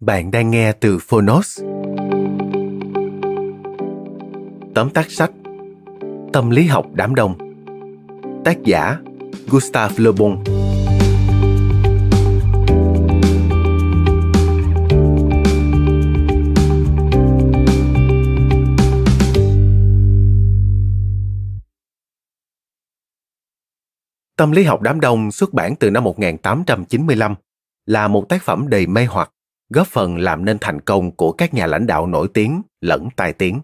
Bạn đang nghe từ Phonos. Tóm tắt sách Tâm lý học đám đông Tác giả Gustav Le Bon Tâm lý học đám đông xuất bản từ năm 1895 là một tác phẩm đầy mê hoặc góp phần làm nên thành công của các nhà lãnh đạo nổi tiếng lẫn tai tiếng.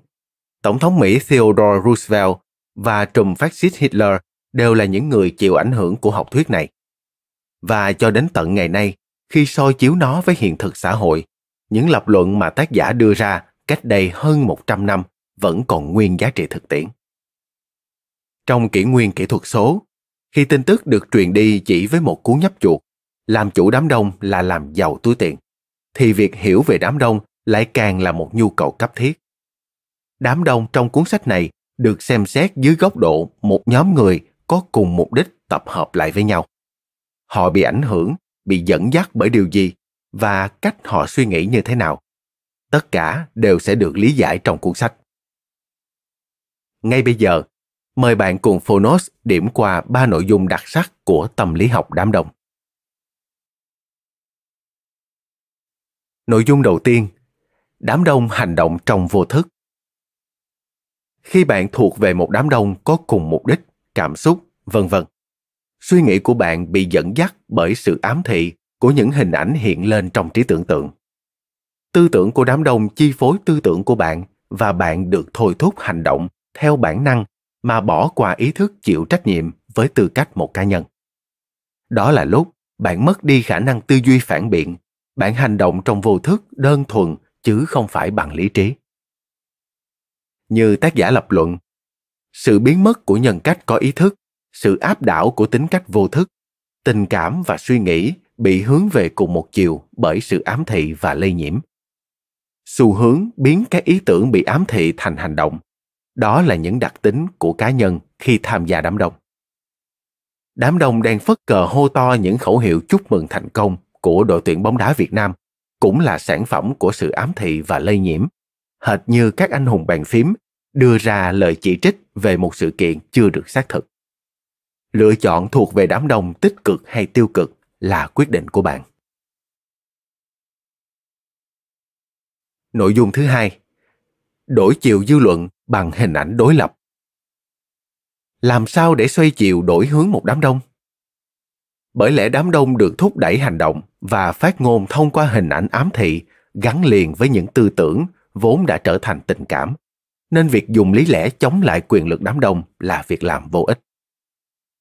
Tổng thống Mỹ Theodore Roosevelt và trùm phát xít Hitler đều là những người chịu ảnh hưởng của học thuyết này. Và cho đến tận ngày nay, khi soi chiếu nó với hiện thực xã hội, những lập luận mà tác giả đưa ra cách đây hơn 100 năm vẫn còn nguyên giá trị thực tiễn. Trong kỷ nguyên kỹ thuật số, khi tin tức được truyền đi chỉ với một cú nhấp chuột, làm chủ đám đông là làm giàu túi tiền thì việc hiểu về đám đông lại càng là một nhu cầu cấp thiết. Đám đông trong cuốn sách này được xem xét dưới góc độ một nhóm người có cùng mục đích tập hợp lại với nhau. Họ bị ảnh hưởng, bị dẫn dắt bởi điều gì và cách họ suy nghĩ như thế nào. Tất cả đều sẽ được lý giải trong cuốn sách. Ngay bây giờ, mời bạn cùng Phonos điểm qua ba nội dung đặc sắc của tâm lý học đám đông. Nội dung đầu tiên, đám đông hành động trong vô thức. Khi bạn thuộc về một đám đông có cùng mục đích, cảm xúc, vân vân, suy nghĩ của bạn bị dẫn dắt bởi sự ám thị của những hình ảnh hiện lên trong trí tưởng tượng. Tư tưởng của đám đông chi phối tư tưởng của bạn và bạn được thôi thúc hành động theo bản năng mà bỏ qua ý thức chịu trách nhiệm với tư cách một cá nhân. Đó là lúc bạn mất đi khả năng tư duy phản biện bạn hành động trong vô thức đơn thuần chứ không phải bằng lý trí như tác giả lập luận sự biến mất của nhân cách có ý thức sự áp đảo của tính cách vô thức tình cảm và suy nghĩ bị hướng về cùng một chiều bởi sự ám thị và lây nhiễm xu hướng biến các ý tưởng bị ám thị thành hành động đó là những đặc tính của cá nhân khi tham gia đám đông đám đông đang phất cờ hô to những khẩu hiệu chúc mừng thành công của đội tuyển bóng đá Việt Nam cũng là sản phẩm của sự ám thị và lây nhiễm, hệt như các anh hùng bàn phím đưa ra lời chỉ trích về một sự kiện chưa được xác thực. Lựa chọn thuộc về đám đông tích cực hay tiêu cực là quyết định của bạn. Nội dung thứ hai, đổi chiều dư luận bằng hình ảnh đối lập. Làm sao để xoay chiều đổi hướng một đám đông? bởi lẽ đám đông được thúc đẩy hành động và phát ngôn thông qua hình ảnh ám thị gắn liền với những tư tưởng vốn đã trở thành tình cảm nên việc dùng lý lẽ chống lại quyền lực đám đông là việc làm vô ích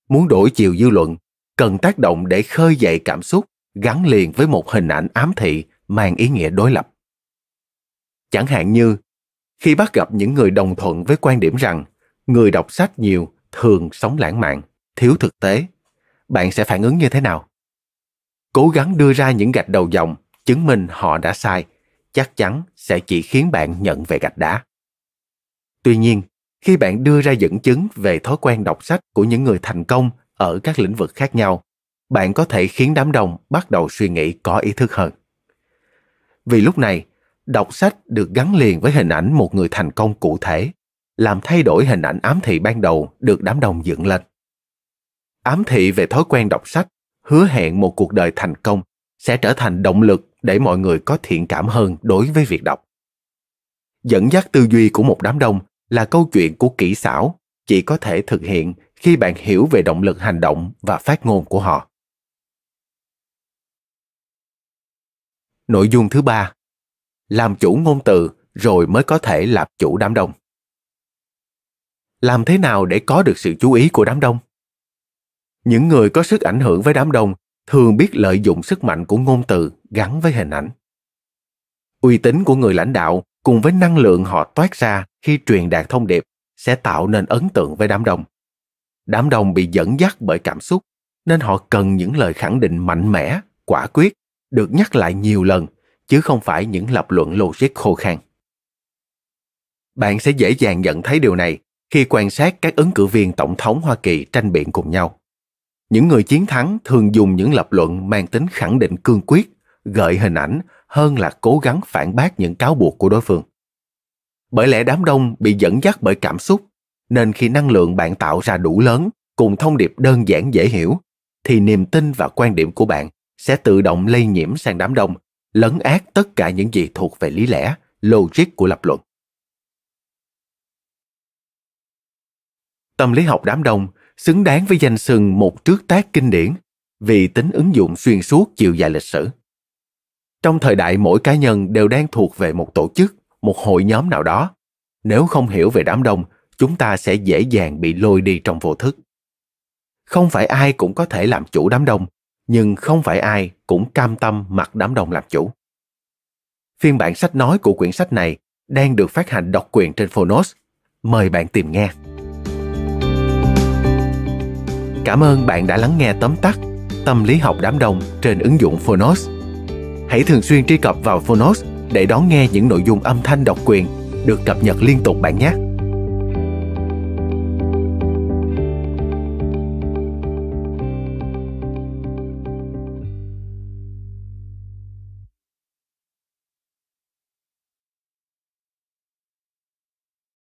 muốn đổi chiều dư luận cần tác động để khơi dậy cảm xúc gắn liền với một hình ảnh ám thị mang ý nghĩa đối lập chẳng hạn như khi bắt gặp những người đồng thuận với quan điểm rằng người đọc sách nhiều thường sống lãng mạn thiếu thực tế bạn sẽ phản ứng như thế nào? Cố gắng đưa ra những gạch đầu dòng, chứng minh họ đã sai, chắc chắn sẽ chỉ khiến bạn nhận về gạch đá. Tuy nhiên, khi bạn đưa ra dẫn chứng về thói quen đọc sách của những người thành công ở các lĩnh vực khác nhau, bạn có thể khiến đám đông bắt đầu suy nghĩ có ý thức hơn. Vì lúc này, đọc sách được gắn liền với hình ảnh một người thành công cụ thể, làm thay đổi hình ảnh ám thị ban đầu được đám đông dựng lên ám thị về thói quen đọc sách, hứa hẹn một cuộc đời thành công sẽ trở thành động lực để mọi người có thiện cảm hơn đối với việc đọc. Dẫn dắt tư duy của một đám đông là câu chuyện của kỹ xảo chỉ có thể thực hiện khi bạn hiểu về động lực hành động và phát ngôn của họ. Nội dung thứ ba, làm chủ ngôn từ rồi mới có thể làm chủ đám đông. Làm thế nào để có được sự chú ý của đám đông? những người có sức ảnh hưởng với đám đông thường biết lợi dụng sức mạnh của ngôn từ gắn với hình ảnh uy tín của người lãnh đạo cùng với năng lượng họ toát ra khi truyền đạt thông điệp sẽ tạo nên ấn tượng với đám đông đám đông bị dẫn dắt bởi cảm xúc nên họ cần những lời khẳng định mạnh mẽ quả quyết được nhắc lại nhiều lần chứ không phải những lập luận logic khô khan bạn sẽ dễ dàng nhận thấy điều này khi quan sát các ứng cử viên tổng thống hoa kỳ tranh biện cùng nhau những người chiến thắng thường dùng những lập luận mang tính khẳng định cương quyết, gợi hình ảnh hơn là cố gắng phản bác những cáo buộc của đối phương. Bởi lẽ đám đông bị dẫn dắt bởi cảm xúc, nên khi năng lượng bạn tạo ra đủ lớn cùng thông điệp đơn giản dễ hiểu, thì niềm tin và quan điểm của bạn sẽ tự động lây nhiễm sang đám đông, lấn át tất cả những gì thuộc về lý lẽ, logic của lập luận. Tâm lý học đám đông xứng đáng với danh sừng một trước tác kinh điển vì tính ứng dụng xuyên suốt chiều dài lịch sử. Trong thời đại mỗi cá nhân đều đang thuộc về một tổ chức, một hội nhóm nào đó. Nếu không hiểu về đám đông, chúng ta sẽ dễ dàng bị lôi đi trong vô thức. Không phải ai cũng có thể làm chủ đám đông, nhưng không phải ai cũng cam tâm mặc đám đông làm chủ. Phiên bản sách nói của quyển sách này đang được phát hành độc quyền trên Phonos. Mời bạn tìm nghe. Cảm ơn bạn đã lắng nghe tóm tắt Tâm lý học đám đông trên ứng dụng Phonos. Hãy thường xuyên truy cập vào Phonos để đón nghe những nội dung âm thanh độc quyền được cập nhật liên tục bạn nhé.